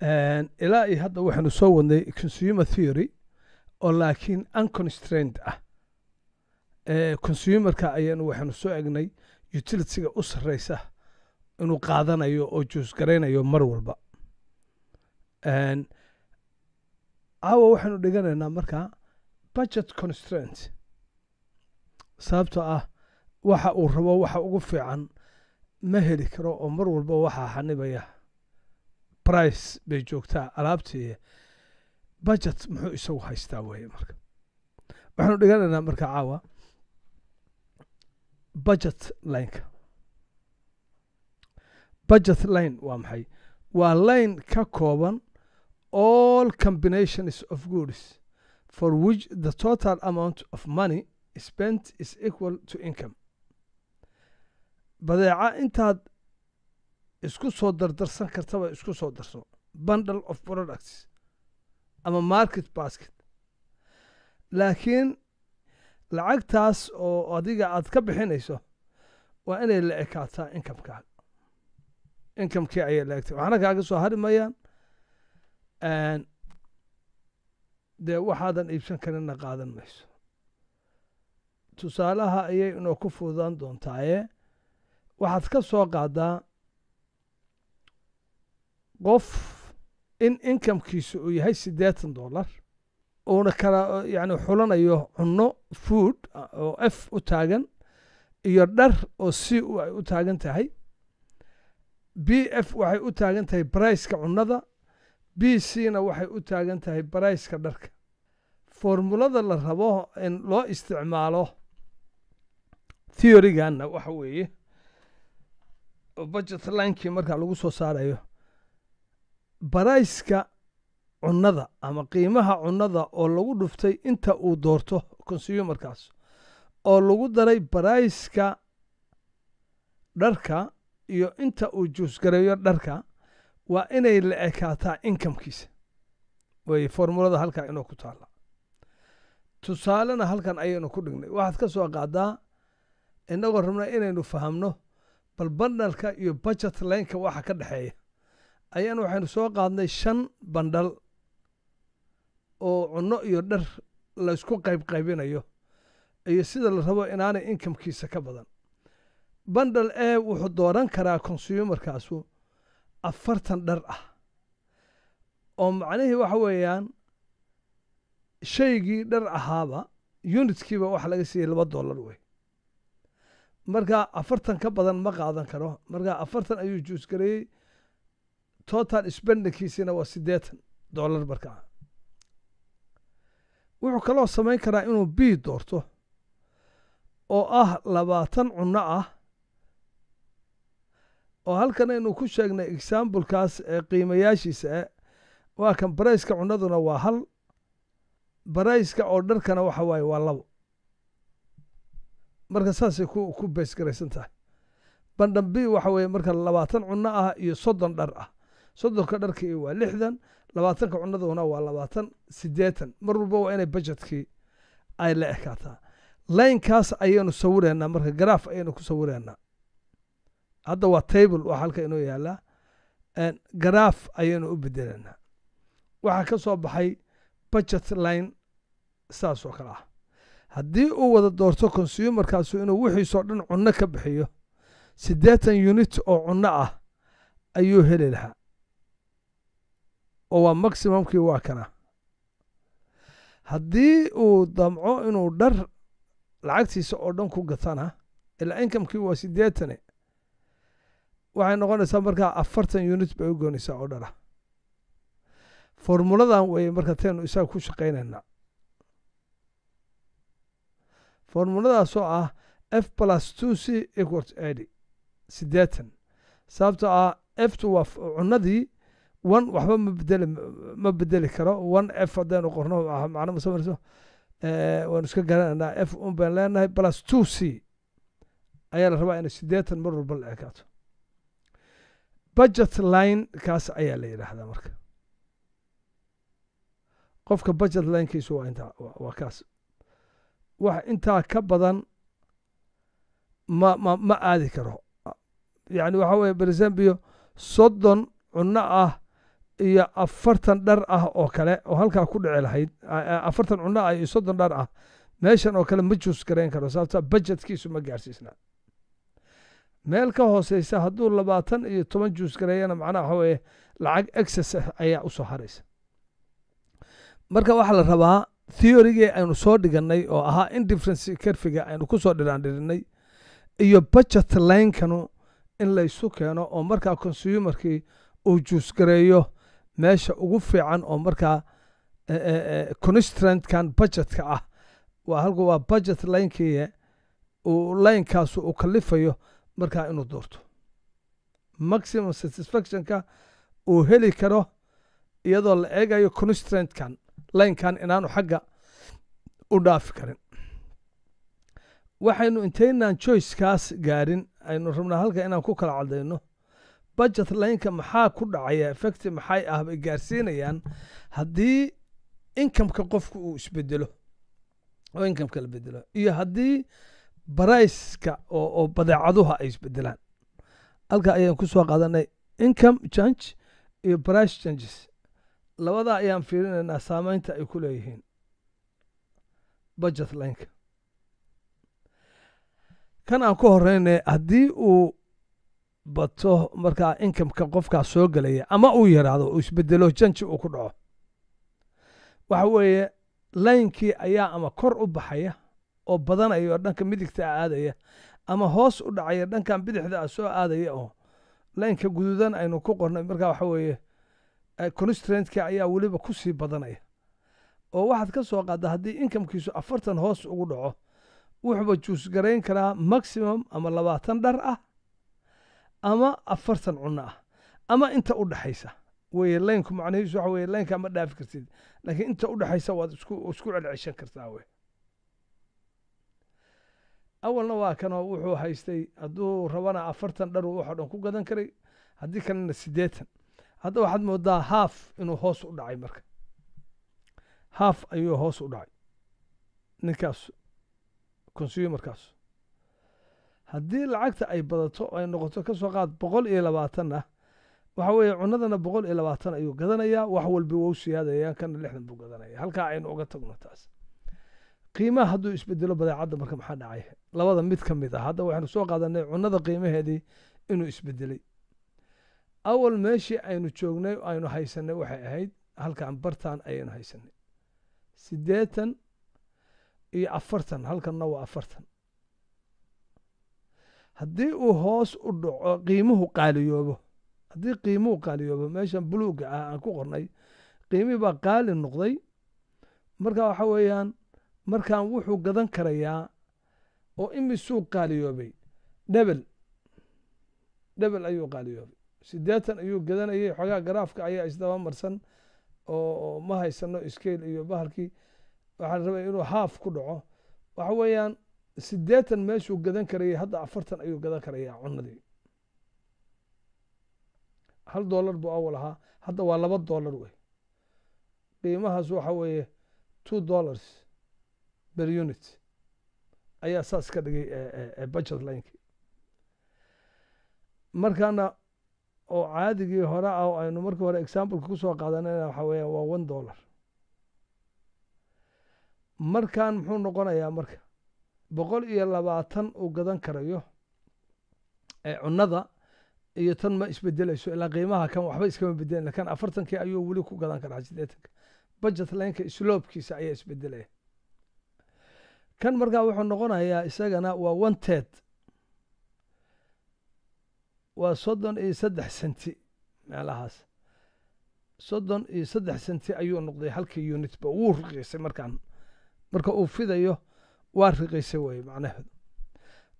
ilaa iyo hadda waxaanu soo wadnay consumer theory oo laakiin unconstrained ah consumerka ayaanu waxaanu soo egnay utilityga u sarreysa inuu qaadanayo oo juus garaynayo mar walba caawa waxaanu dhiganaynaa markaa budget constraint sababtoo ah waxa uu rabo waxa ugu fiican ma heli karo oo mar walba waxaa xanibaya brice bay joogtaa alaabtii budget muxuu isagu haystaa weye marka waxaanu dhiganaynaa marka caawa budget lineka budget line waa maxay waa line ka kooban all combinations of goods for which the total amount of money spent is equal to income badeeca intaad isku soo dardarsan kartaba isku soo darso bundle of products ama market basket laakiin lacagtaas oo adiga aad ka bixinayso waa inay la ekaataa inkamkaaga inkamkii ayay la egtay waxna kaaga soo harimayaan dee waxaadan iibsan karinna qaadan mayso tusaalaha ayay inoo ku fududaan doontaaye waxaad ka soo qaadaa qof in inkamkiisu uu yahay siddeetan dollar uuna kala yani xulanayo cunno food oo f u taagan iyo dhar oo c u ay u taagan tahay b f waxay u taagan tahay barayska cunnada b c na waxay u taagan tahay barayska dharka formulada la rabo in loo isticmaalo theoryganna waxa weeye budget linkii marka lagu soo saarayo barayska cunnada ama qiimaha cunnada oo lagu dhuftay inta uu doorto consumerkaas oo lagu daray barayska dharka iyo inta uu juusgareeyo dharka waa inay la ekaataa inkamkiisa way formulada halkaa inoo ku taalla tusaalena halkan ayaynu ku dhignay waxaad ka soo qaadaa inagoo rabna inaynu fahamno bal bandalka iyo budget lineka waxa ka dhexeeya ayaan waxaynu soo qaadnay shan bandhal oo cunno iyo dhar laysku qaybinayo iyo sida la rabo inaanay inkamkiisa ka badan bandhal ee wuxuu dooran karaa konsuumarkaasu afartan dhar ah oo macnihii waxa weeyaan shaygii dhar ahaaba unitkiiba waxa laga siiyey laba dollar wey marka afartan ka badan ma qaadan karo marka afartan ayuu juusgareeyey total isbendhankiisina waa sideetan dollar marka wuxuu kaloo samayn karaa inuu b doorto oo ah labaatan cunno ah oo halkan aynu ku sheegnay examblekaas ee qiimayaashiisa eh, waa kan barayska cunnaduna waa hal barayska oo dharkana waxa waaye waa labo marka saasay ku ku beysgaraysan tahay bandhambi waxa weeye marka labaatan cunno ah iyo soddon dhar ah soddonka dharkii waa lixdan labaatanka cunaduna waa labaatan sideetan mar walba waa inay bajetkii ay la ekaataa laynkaas ayaynu sawiraynaa marka garaaf ayaynu ku sawiraynaa hadda waa table waa halka inoo yaalaa garaaf ayaynu u bedelaynaa waxaa ka soo baxay budget line saas oo kale ah haddii uu wada doorto consumerkaasu inuu wixiisoo dhan cunno ka bixiyo siddeetan unit oo cunno ah ayuu heli lahaa oo waa maximumkii waa kana haddii uu damco inuu dhar lacagtiisa oo dhan ku gatana ilaa inkamkii waa siddeetane waxay noqonaysaa markaa afartan unit bay u goonaysaa oo dharah formuladan weeye marka taynu isaga ku shaqaynayna formuladaasoo ah f plus two c equals ed siddeetan sababtoo ah eftu waa cunadii one waxba ma bedeli ma bedeli karo one f hadaynu qorno macno ma soo marayso eh, iska garanaynaa f un baan leenahay plus two c ayaa la rabaa inay siddeetan mar walba la ekaato budget line kaas ayaa la yidhaahdaa marka qofka budget linekiisu waa intaa waa kaas wax intaa ka badan ma ma ma aadi karo yacni waxa weeye barisambio soddon cunno ah iyo afartan dhar ah oo kale oo halkaa ku dhici lahayd afartan cunno ah iyo soddon dhar ah meeshan oo kale ma juus garayn karo sababta bajetkiisu ma gaarsiisna meel ka hooseysa hadduu labaatan iyo toban juus gareeyana macnaha waxa weeye lacag excess ah ayaa usoo haraysa marka waxaa la rabaa theorygii aynu soo dhigannay oo ahaa indifference kerfiga aynu ku dhiraandhirinay iyo budget linekanu in laysu keeno oo markaa consumerkii uu juus gareeyo meesha ugu fiican oo markaa e, e, e, constrantkan budgetka ah waa budget linkii linekaasu uu kalifayo markaa inuu doorto maximum satisfactionka uu heli karo iyadoo la eegayo constrantkan linkan inaanu xagga u dhaafi karin waxaynu inteynaan joycekaas gaarin aynu rabnaa halka inaan ku kala cadayno budget lineka maxaa ku dhacaya effect maxay ah bay gaarsiinayaan haddii incomeka qofku uu isbedelo oo incomeka la bedelo iyo haddii bariceka oo oo badeecaduha ay isbedelaan halka ayaan ku qaadanay income change iyo brice changes labadaa ayaan fiirinaynaa saameynta ay ku leeyihiin budget laynka kan aan ku horeynay haddii uu bato markaa inkamka qofkaa soo gelaya ama uu yaraado uu isbedelo janji uu ku dhaco waxa weeye laynkii ayaa ama kor u baxaya oo badanaya oo dhanka midigta a aadaya ama hoos u dhacaya dhankan bidixda a soo aadaya oo laynka guduudan aynu ku qornay markaa waxa weeye constraintka ayaa weliba ku badanaya oo waxaad ka soo qaaddaa haddii inkamkiisu afartan hoos ugu dhaco wuxuuba juus garayn karaa maximum ama labaatan dhar ah ama afartan cunno ah ama inta u dhaxaysa wey laynku macnihiisu waxa weye laynka ma dhaafi kartid laakiin inta u dhaxaysa waad isku isku celceshan kartaa wey awalna waa kanoo wuxuu haystay hadduu rabana afartan dharu waxoo dhan ku gadan karay haddii kalena siddeetan hadda waxaad moodaa haaf inuu hoos u dhacay marka haaf ayuu hoos u dhacay ninkaas consumerkaas haddii lacagta ay badato ay noqoto kasoo qaad boqol iyo labaatan ah waxa weeye cunadana boqol iyo labaatan ayuu gadanayaa wax walba wou siyaadayaa kana lixdan buu gadanaya halkaa aynu oga tagno taas qiimaha hadduu isbedelo badeecadda marka maxaa dhacay labada mid ka mid ah hadda waxaynu soo qaadanay cunada qiimaheedii inuu isbedelay awal meeshii aynu joognay aynu haysanay waxay ahayd halkan bartan ayaynu haysanay siddeetan iyo afartan halkanna waa afartan haddii uu hoos u dhaco qiimuhu qaaliyoobo haddii qiimuhu qaaliyoobo meeshan buluuga ah aan ku qornay qiimihii baa qaali noqday marka waxa weeyaan markan wuxuu gadan karayaa oo imisuu qaaliyoobay dhebel dhebel ayuu qaaliyoobay siddeetan ayuu gadanayay xoogaa garaafka ayaa isdaba marsan oo ma haysano scale iyo bahalkii waxaa la rabaya inuu haaf ku dhaco waxa weeyaan sideetan meeshuu gadan karayay hadda afartan ayuu gadan karayaa cunadii hal dollar buu awal ahaa hadda waa laba dollar wey qiimahaas waxa weeye two dollars per unit ayaa saas ka dhigay budget linekii markaana oo caadigii hore ah aynu markii hore exampleka kusoo soo qaadanayna waxa weeyaan waa one dollar markan muxuu noqonayaa marka boqol iyo labaatan uu gadan karayo ee cunada iyo tan ma isbedelayso ilaa qiimaha kan waxba iskama bedelin kan afartankii ayuu weli ku gadan karaa siddeetanka budget lineka isloobkiisa ayaa isbedelaya kan markaa wuxuu noqonayaa isagana waa one waa soddon iyo saddex senti meelahaas soddon iyo saddex senti ayuu noqday halkii unitba wuu ruqiisay markaan marka uu fidayo waa riqaysa weeye macnaheedu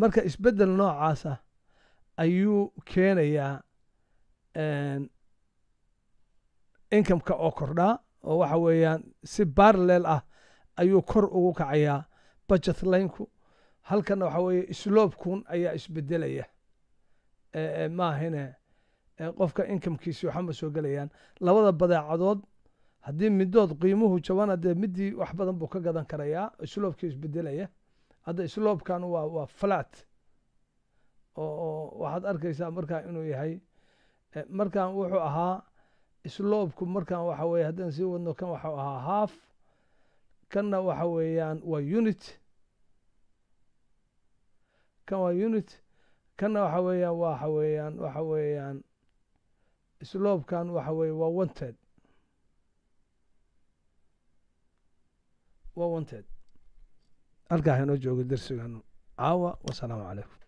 marka isbeddel noocaasa ah ayuu keenayaa inkamka oo kordhaa oo waxa weeyaan si baralel ah ayuu kor ugu kacayaa budget lineku halkanna waxa weeye sloobkun ayaa isbedelaya maahine qofka inkamkiisi waxama soo gelayaan labada badeecadood haddii midood qiimuhu jabana dee midii wax badan buu ka gadan karayaa isloobkii isbedelaya hadda isloobkan waa waa flat oo waxaad arkaysaa markaan inuu yahay eh, markan wuxuu ahaa isloobku markan waxa weye haddaan sii wadno kan waxau ahaa half kanna waxa weeyaan waa unit kan waa unit kanna waxa weeyaan waxa weeyaan waxa weeyaan isloobkan waxa weye waa wanted waa wanted halkaa inoo joogo darsigaanu caawa wasalaamu calaykum